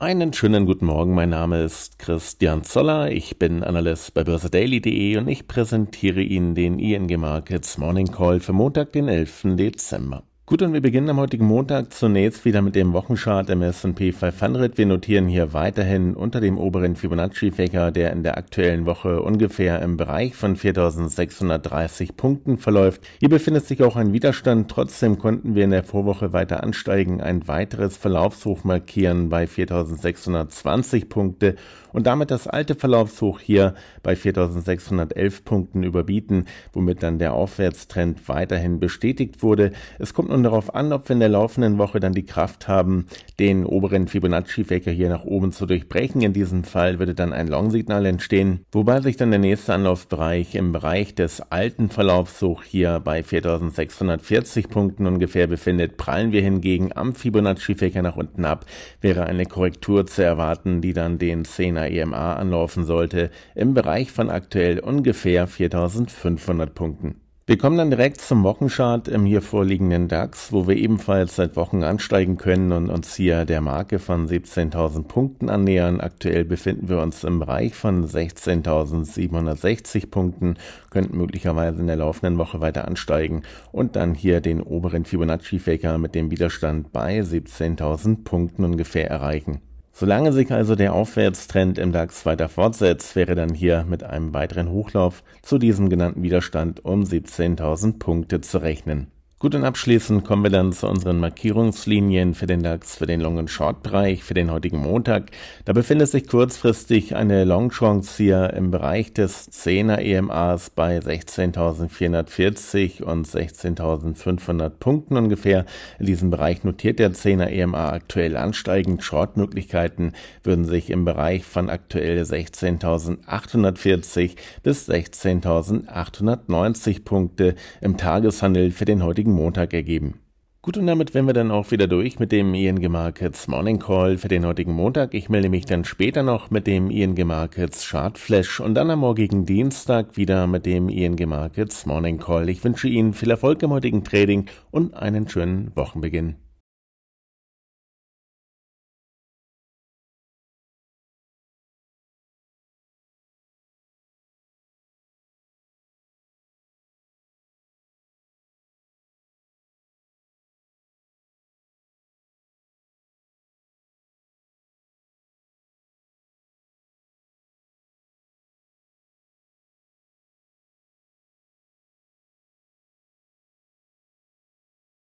Einen schönen guten Morgen, mein Name ist Christian Zoller, ich bin Analyst bei börsedaily.de und ich präsentiere Ihnen den ING Markets Morning Call für Montag, den 11. Dezember. Gut, und wir beginnen am heutigen Montag zunächst wieder mit dem Wochenchart im S&P 500. Wir notieren hier weiterhin unter dem oberen Fibonacci-Fächer, der in der aktuellen Woche ungefähr im Bereich von 4630 Punkten verläuft. Hier befindet sich auch ein Widerstand. Trotzdem konnten wir in der Vorwoche weiter ansteigen, ein weiteres Verlaufshoch markieren bei 4620 Punkte und damit das alte Verlaufshoch hier bei 4611 Punkten überbieten, womit dann der Aufwärtstrend weiterhin bestätigt wurde. Es kommt nun schon darauf an, ob wir in der laufenden Woche dann die Kraft haben, den oberen Fibonacci-Faker hier nach oben zu durchbrechen. In diesem Fall würde dann ein Long-Signal entstehen, wobei sich dann der nächste Anlaufbereich im Bereich des alten Verlaufs hoch hier bei 4640 Punkten ungefähr befindet. Prallen wir hingegen am Fibonacci-Faker nach unten ab, wäre eine Korrektur zu erwarten, die dann den 10er EMA anlaufen sollte, im Bereich von aktuell ungefähr 4500 Punkten. Wir kommen dann direkt zum Wochenchart im hier vorliegenden DAX, wo wir ebenfalls seit Wochen ansteigen können und uns hier der Marke von 17.000 Punkten annähern. Aktuell befinden wir uns im Bereich von 16.760 Punkten, könnten möglicherweise in der laufenden Woche weiter ansteigen und dann hier den oberen Fibonacci-Faker mit dem Widerstand bei 17.000 Punkten ungefähr erreichen. Solange sich also der Aufwärtstrend im DAX weiter fortsetzt, wäre dann hier mit einem weiteren Hochlauf zu diesem genannten Widerstand um 17.000 Punkte zu rechnen. Gut, und abschließend kommen wir dann zu unseren Markierungslinien für den DAX, für den Long- und Short-Bereich, für den heutigen Montag. Da befindet sich kurzfristig eine Long-Chance hier im Bereich des 10er EMAs bei 16.440 und 16.500 Punkten ungefähr. In diesem Bereich notiert der 10er EMA aktuell ansteigend. Short-Möglichkeiten würden sich im Bereich von aktuell 16.840 bis 16.890 Punkte im Tageshandel für den heutigen gestrigen Montag ergeben. Gut, und damit wären wir dann auch wieder durch mit dem ING Markets Morning Call für den heutigen Montag. Ich melde mich dann später noch mit dem ING Markets Chart Flash und dann am morgigen Dienstag wieder mit dem ING Markets Morning Call. Ich wünsche Ihnen viel Erfolg im heutigen Trading und einen schönen Wochenbeginn.